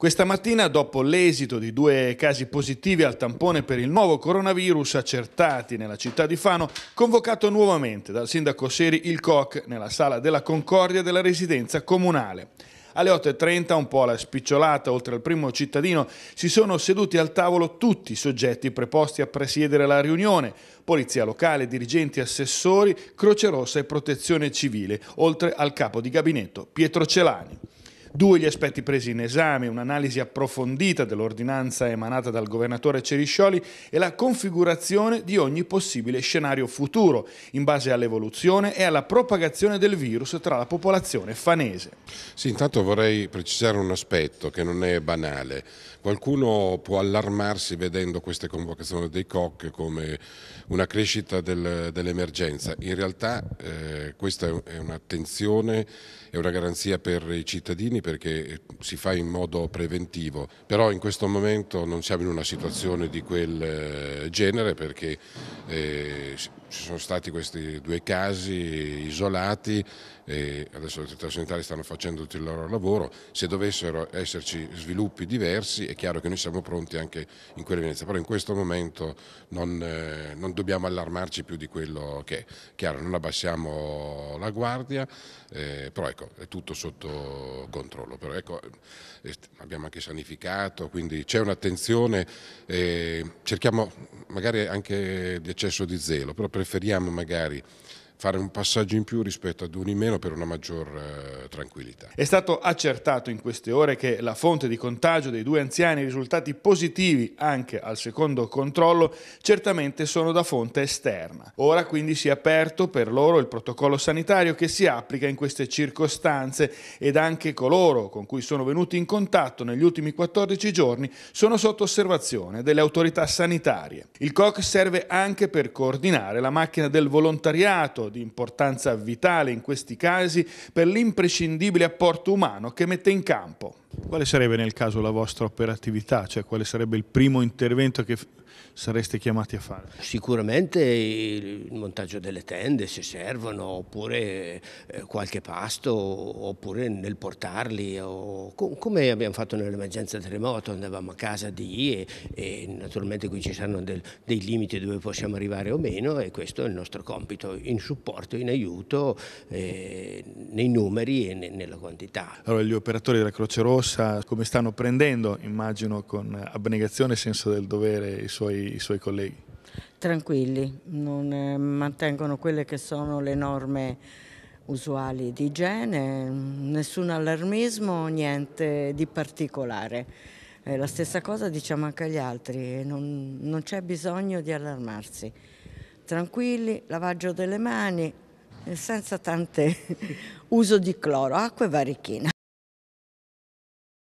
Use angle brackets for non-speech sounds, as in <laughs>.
Questa mattina, dopo l'esito di due casi positivi al tampone per il nuovo coronavirus accertati nella città di Fano, convocato nuovamente dal sindaco Seri il COC nella sala della Concordia della residenza comunale. Alle 8.30, un po' alla spicciolata, oltre al primo cittadino, si sono seduti al tavolo tutti i soggetti preposti a presiedere la riunione, polizia locale, dirigenti, assessori, Croce Rossa e Protezione Civile, oltre al capo di gabinetto Pietro Celani. Due gli aspetti presi in esame, un'analisi approfondita dell'ordinanza emanata dal governatore Ceriscioli e la configurazione di ogni possibile scenario futuro, in base all'evoluzione e alla propagazione del virus tra la popolazione fanese. Sì, intanto vorrei precisare un aspetto che non è banale. Qualcuno può allarmarsi vedendo queste convocazioni dei COC come una crescita del, dell'emergenza. In realtà eh, questa è un'attenzione, e una garanzia per i cittadini cittadini perché eh, si fa in modo preventivo, però in questo momento non siamo in una situazione di quel eh, genere perché eh, ci sono stati questi due casi isolati e adesso le autorità sanitarie stanno facendo tutto il loro lavoro, se dovessero esserci sviluppi diversi è chiaro che noi siamo pronti anche in quell'evidenza, però in questo momento non, eh, non, dobbiamo allarmarci più di quello che è, chiaro non abbassiamo la guardia, eh, però ecco è tutto sotto controllo controllo, però ecco, eh, abbiamo anche sanificato, quindi c'è un'attenzione, eh, cerchiamo magari anche di eccesso di zelo, però preferiamo magari fare un passaggio in più rispetto ad uno in meno per una maggior eh, tranquillità. È stato accertato in queste ore che la fonte di contagio dei due anziani risultati positivi anche al secondo controllo certamente sono da fonte esterna. Ora quindi si è aperto per loro il protocollo sanitario che si applica in queste circostanze ed anche coloro con cui sono venuti in contatto negli ultimi 14 giorni sono sotto osservazione delle autorità sanitarie. Il COC serve anche per coordinare la macchina del volontariato di importanza vitale in questi casi per l'imprescindibile apporto umano che mette in campo. Quale sarebbe nel caso la vostra operatività? Cioè quale sarebbe il primo intervento che sareste chiamati a fare? Sicuramente il montaggio delle tende se servono, oppure eh, qualche pasto, oppure nel portarli, o... come abbiamo fatto nell'emergenza terremoto, andavamo a casa di e, e naturalmente qui ci saranno del, dei limiti dove possiamo arrivare o meno e questo è il nostro compito, in supporto, in aiuto, eh, nei numeri e ne, nella quantità. Allora gli operatori della Croce Rossa sa come stanno prendendo, immagino, con abnegazione e senso del dovere i suoi, i suoi colleghi. Tranquilli, non, eh, mantengono quelle che sono le norme usuali di igiene, nessun allarmismo, niente di particolare. Eh, la stessa cosa diciamo anche agli altri, non, non c'è bisogno di allarmarsi. Tranquilli, lavaggio delle mani, senza tante <laughs> uso di cloro, acqua e varichina.